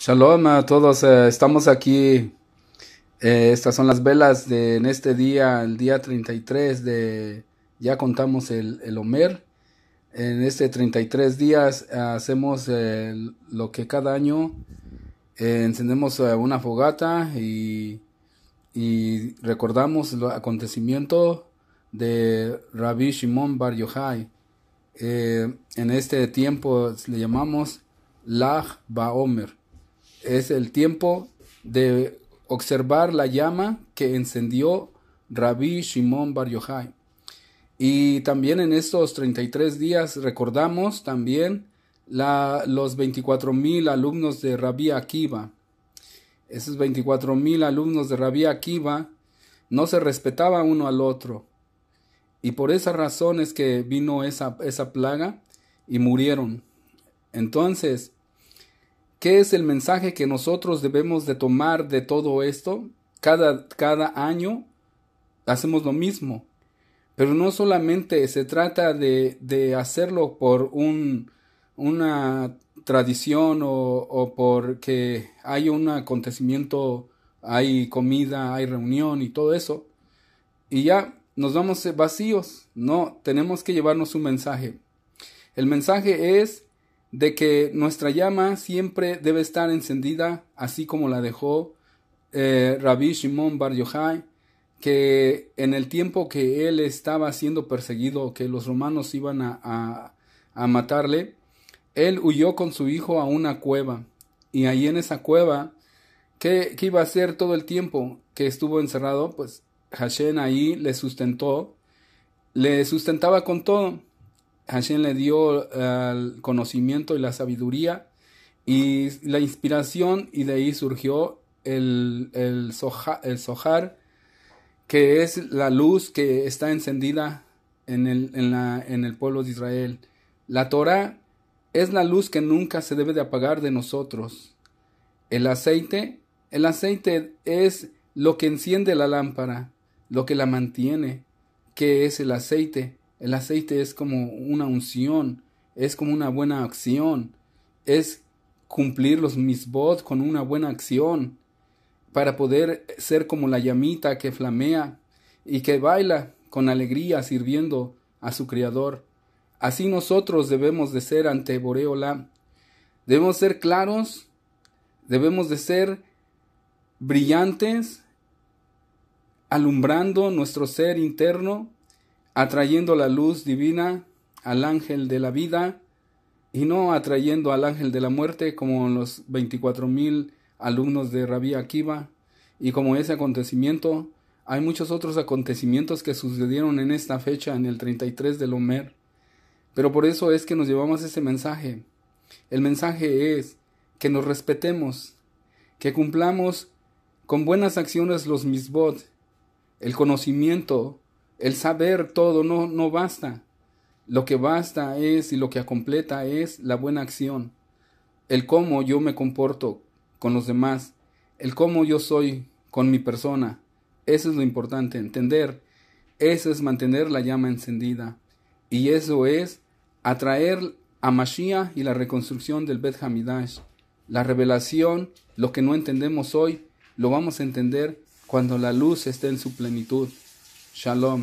Shalom a todos, eh, estamos aquí. Eh, estas son las velas de en este día, el día 33 de, ya contamos el, Omer. En este 33 días eh, hacemos lo que cada año encendemos una fogata y, y, recordamos el acontecimiento de Rabbi Shimon Bar Yochai. en este tiempo le llamamos Lach Baomer es el tiempo de observar la llama que encendió Rabbi Shimon Bar Yochai. Y también en estos 33 días recordamos también la, los 24.000 alumnos de Rabbi Akiva. Esos mil alumnos de Rabbi Akiva no se respetaban uno al otro. Y por esa razón es que vino esa, esa plaga y murieron. Entonces, ¿Qué es el mensaje que nosotros debemos de tomar de todo esto? Cada, cada año hacemos lo mismo, pero no solamente se trata de, hacerlo por una tradición o, o porque hay un acontecimiento, hay comida, hay reunión y todo eso, y ya nos vamos vacíos, no, tenemos que llevarnos un mensaje. El mensaje es de que nuestra llama siempre debe estar encendida, así como la dejó eh, Rabbi Shimon Bar Yochai, que en el tiempo que él estaba siendo perseguido, que los romanos iban a, a, matarle, él huyó con su hijo a una cueva, y ahí en esa cueva, que ¿qué, iba a hacer todo el tiempo que estuvo encerrado? Pues Hashem ahí le sustentó, le sustentaba con todo. Hashem le dio el conocimiento y la sabiduría y la inspiración y de ahí surgió el, el, sojar, que es la luz que está encendida en el, en, la, en el pueblo de Israel. La Torah es la luz que nunca se debe de apagar de nosotros. El aceite, el aceite es lo que enciende la lámpara, lo que la mantiene, que es el aceite. El aceite es como una unción, es como una buena acción, es cumplir los misbot con una buena acción, para poder ser como la llamita que flamea y que baila con alegría sirviendo a su Creador. Así nosotros debemos de ser ante Boreola. Debemos ser claros, debemos de ser brillantes, alumbrando nuestro ser interno atrayendo la luz divina al ángel de la vida y no atrayendo al ángel de la muerte como los 24.000 alumnos de Rabí Akiva. Y como ese acontecimiento, hay muchos otros acontecimientos que sucedieron en esta fecha, en el 33 del Homer. Pero por eso es que nos llevamos ese mensaje. El mensaje es que nos respetemos, que cumplamos con buenas acciones los misbot, el conocimiento, el saber todo no, no basta. Lo que basta es y lo que completa es la buena acción. El cómo yo me comporto con los demás. El cómo yo soy con mi persona. Eso es lo importante, entender. Eso es mantener la llama encendida. Y eso es atraer a Mashiach y la reconstrucción del Beth Hamidash. La revelación, lo que no entendemos hoy, lo vamos a entender cuando la luz esté en su plenitud. שלום.